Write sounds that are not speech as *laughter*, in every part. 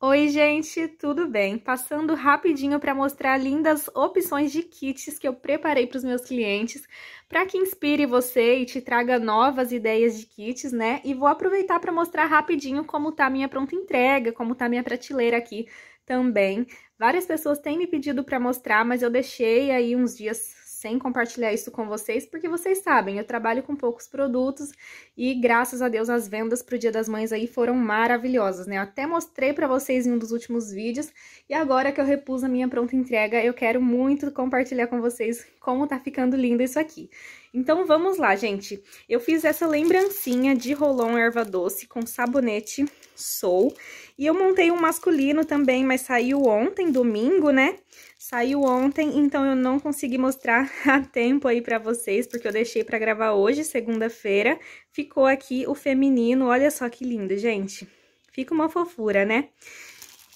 Oi, gente, tudo bem? Passando rapidinho para mostrar lindas opções de kits que eu preparei para os meus clientes, para que inspire você e te traga novas ideias de kits, né? E vou aproveitar para mostrar rapidinho como tá a minha pronta entrega, como tá a minha prateleira aqui também. Várias pessoas têm me pedido para mostrar, mas eu deixei aí uns dias sem compartilhar isso com vocês, porque vocês sabem, eu trabalho com poucos produtos e graças a Deus as vendas para o Dia das Mães aí foram maravilhosas, né? Eu até mostrei para vocês em um dos últimos vídeos e agora que eu repus a minha pronta entrega, eu quero muito compartilhar com vocês como tá ficando lindo isso aqui. Então vamos lá, gente. Eu fiz essa lembrancinha de rolão erva doce com sabonete Soul. E eu montei um masculino também, mas saiu ontem, domingo, né? Saiu ontem, então eu não consegui mostrar *laughs* a tempo aí pra vocês, porque eu deixei pra gravar hoje, segunda-feira. Ficou aqui o feminino, olha só que lindo, gente. Fica uma fofura, né?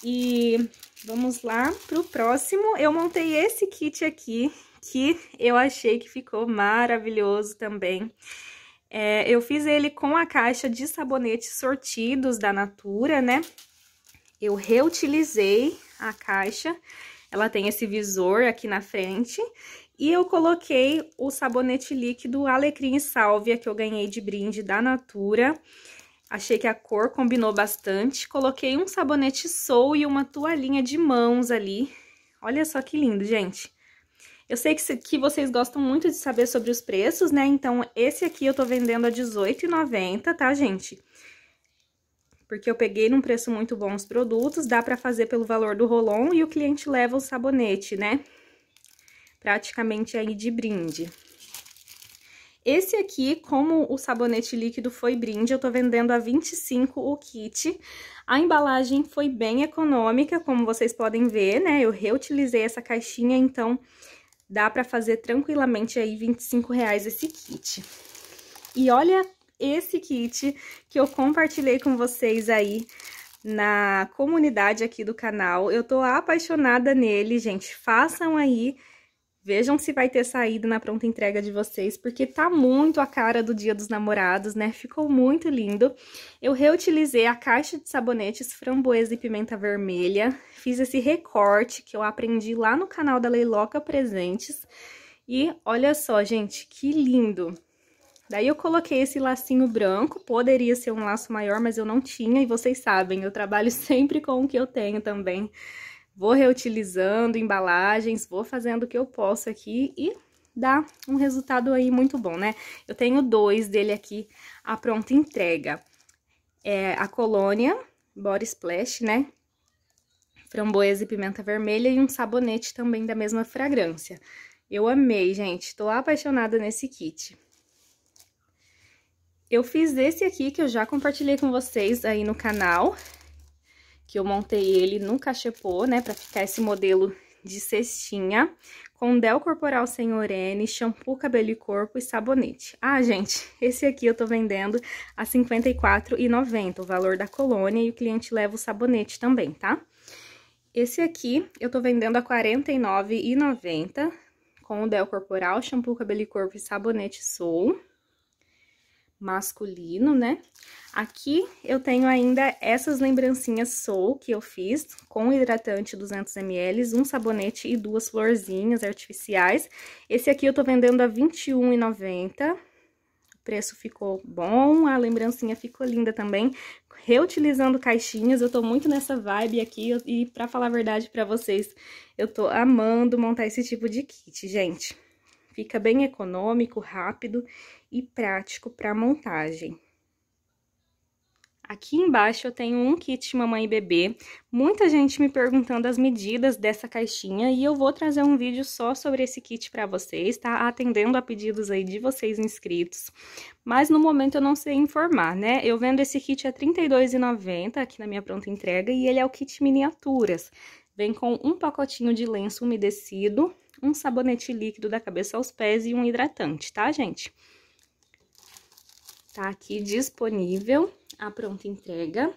E Vamos lá pro próximo. Eu montei esse kit aqui, que eu achei que ficou maravilhoso também. É, eu fiz ele com a caixa de sabonetes sortidos da Natura, né? Eu reutilizei a caixa, ela tem esse visor aqui na frente, e eu coloquei o sabonete líquido Alecrim e Sálvia, que eu ganhei de brinde da Natura, Achei que a cor combinou bastante. Coloquei um sabonete sol e uma toalhinha de mãos ali. Olha só que lindo, gente. Eu sei que, que vocês gostam muito de saber sobre os preços, né? Então, esse aqui eu tô vendendo a R$18,90, tá, gente? Porque eu peguei num preço muito bom os produtos. Dá pra fazer pelo valor do rolon e o cliente leva o sabonete, né? Praticamente aí de brinde. Esse aqui, como o sabonete líquido foi brinde, eu tô vendendo a 25 o kit. A embalagem foi bem econômica, como vocês podem ver, né? Eu reutilizei essa caixinha, então dá pra fazer tranquilamente aí 25 reais esse kit. E olha esse kit que eu compartilhei com vocês aí na comunidade aqui do canal. Eu tô apaixonada nele, gente. Façam aí Vejam se vai ter saído na pronta entrega de vocês, porque tá muito a cara do Dia dos Namorados, né? Ficou muito lindo. Eu reutilizei a caixa de sabonetes framboesa e pimenta vermelha. Fiz esse recorte que eu aprendi lá no canal da Leiloca Presentes. E olha só, gente, que lindo! Daí eu coloquei esse lacinho branco, poderia ser um laço maior, mas eu não tinha, e vocês sabem, eu trabalho *laughs* sempre com o que eu tenho também vou reutilizando embalagens, vou fazendo o que eu posso aqui e dá um resultado aí muito bom, né? Eu tenho dois dele aqui a pronta entrega. É a colônia, body splash, né? Framboesa e pimenta vermelha e um sabonete também da mesma fragrância. Eu amei, gente. Tô apaixonada nesse kit. Eu fiz esse aqui que eu já compartilhei com vocês aí no canal, que eu montei ele no cachepô, né, pra ficar esse modelo de cestinha, com Del Corporal Senhorene, shampoo cabelo e corpo e sabonete. Ah, gente, esse aqui eu tô vendendo a R$54,90, o valor da colônia, e o cliente leva o sabonete também, tá? Esse aqui eu tô vendendo a R$49,90, com o Del Corporal, shampoo cabelo e corpo e sabonete Soul masculino, né? Aqui eu tenho ainda essas lembrancinhas Soul que eu fiz com hidratante 200ml, um sabonete e duas florzinhas artificiais. Esse aqui eu tô vendendo a 21,90. O preço ficou bom, a lembrancinha ficou linda também. Reutilizando caixinhas, eu tô muito nessa vibe aqui e pra falar a verdade pra vocês, eu tô amando montar esse tipo de kit, gente. Fica bem econômico, rápido e prático para montagem. Aqui embaixo eu tenho um kit mamãe e bebê. Muita gente me perguntando as medidas dessa caixinha e eu vou trazer um vídeo só sobre esse kit para vocês, tá? Atendendo a pedidos aí de vocês inscritos. Mas no momento eu não sei informar, né? Eu vendo esse kit a R$32,90 aqui na minha pronta entrega e ele é o kit miniaturas. Vem com um pacotinho de lenço umedecido, um sabonete líquido da cabeça aos pés e um hidratante, tá, gente? Tá aqui disponível a pronta entrega.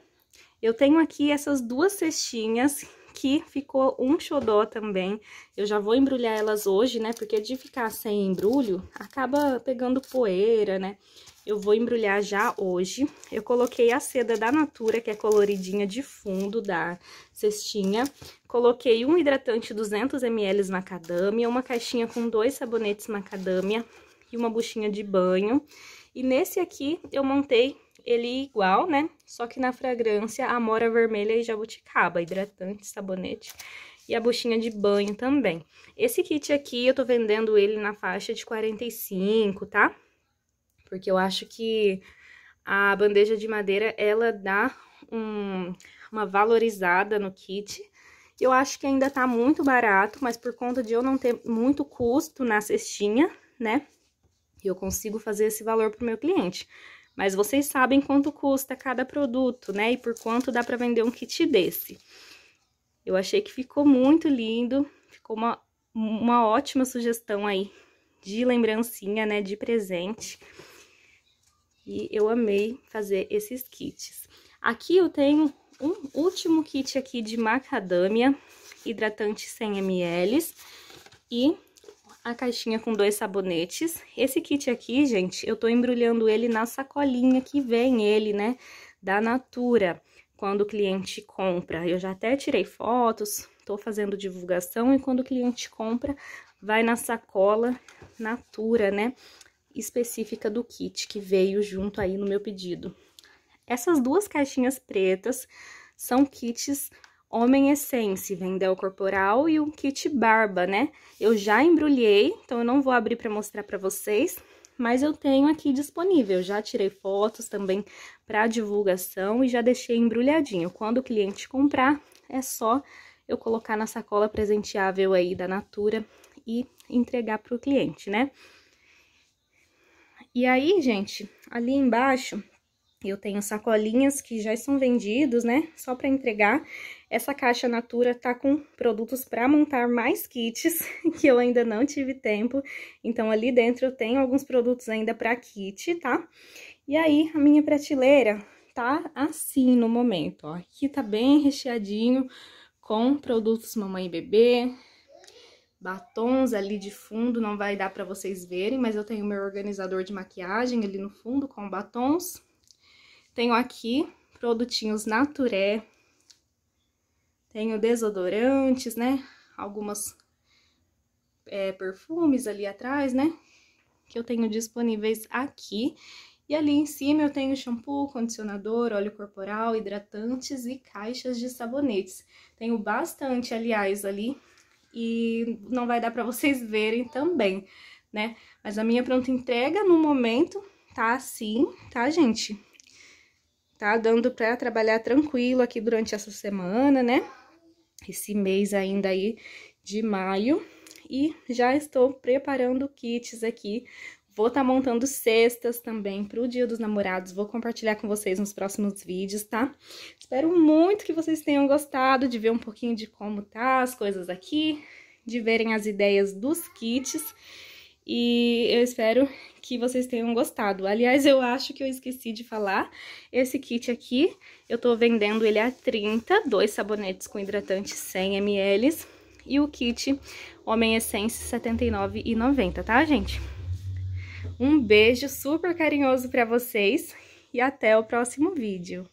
Eu tenho aqui essas duas cestinhas que ficou um xodó também. Eu já vou embrulhar elas hoje, né? Porque de ficar sem embrulho, acaba pegando poeira, né? eu vou embrulhar já hoje. Eu coloquei a seda da Natura, que é coloridinha de fundo da cestinha. Coloquei um hidratante 200ml macadâmia, uma caixinha com dois sabonetes macadâmia e uma buchinha de banho. E nesse aqui eu montei ele igual, né? Só que na fragrância Amora Vermelha e Jabuticaba, hidratante, sabonete e a buchinha de banho também. Esse kit aqui eu tô vendendo ele na faixa de 45, tá? porque eu acho que a bandeja de madeira ela dá um, uma valorizada no kit. Eu acho que ainda tá muito barato, mas por conta de eu não ter muito custo na cestinha, né? Eu consigo fazer esse valor pro meu cliente. Mas vocês sabem quanto custa cada produto, né? E por quanto dá para vender um kit desse. Eu achei que ficou muito lindo, ficou uma, uma ótima sugestão aí de lembrancinha, né? De presente. E eu amei fazer esses kits. Aqui eu tenho um último kit aqui de macadâmia, hidratante 100ml e a caixinha com dois sabonetes. Esse kit aqui, gente, eu tô embrulhando ele na sacolinha que vem ele, né, da Natura, quando o cliente compra. Eu já até tirei fotos, tô fazendo divulgação e quando o cliente compra, vai na sacola Natura, né, específica do kit que veio junto aí no meu pedido. Essas duas caixinhas pretas são kits Homem Essence, Vendel Corporal e um kit Barba, né? Eu já embrulhei, então eu não vou abrir para mostrar para vocês, mas eu tenho aqui disponível. Já tirei fotos também para divulgação e já deixei embrulhadinho. Quando o cliente comprar, é só eu colocar na sacola presenteável aí da Natura e entregar para o cliente, né? E aí, gente, ali embaixo eu tenho sacolinhas que já estão vendidos, né? Só para entregar. Essa caixa Natura tá com produtos para montar mais kits, *laughs* que eu ainda não tive tempo. Então, ali dentro eu tenho alguns produtos ainda para kit, tá? E aí, a minha prateleira tá assim no momento, ó. Aqui tá bem recheadinho com produtos mamãe e bebê, batons ali de fundo, não vai dar para vocês verem, mas eu tenho meu organizador de maquiagem ali no fundo com batons. Tenho aqui produtinhos Naturé. Tenho desodorantes, né? Algumas é, perfumes ali atrás, né? Que eu tenho disponíveis aqui. E ali em cima eu tenho shampoo, condicionador, óleo corporal, hidratantes e caixas de sabonetes. Tenho bastante, aliás, ali e não vai dar para vocês *laughs* verem também, né? Mas a minha pronta entrega no momento tá assim, tá, gente? Tá dando para trabalhar tranquilo aqui durante essa semana, né? Esse mês ainda aí de maio. E já estou preparando kits aqui Vou estar tá montando cestas também para o Dia dos Namorados, vou compartilhar com vocês nos próximos vídeos, tá? Espero muito que vocês tenham gostado de ver um pouquinho de como tá as coisas aqui, de verem as ideias dos kits. E eu espero que vocês tenham gostado. Aliás, eu acho que eu esqueci de falar. Esse kit aqui, eu tô vendendo ele a 30, dois sabonetes com hidratante 100 ml. E o kit Homem Essence R$ 79,90, tá, gente? Um beijo super carinhoso para vocês e até o próximo vídeo.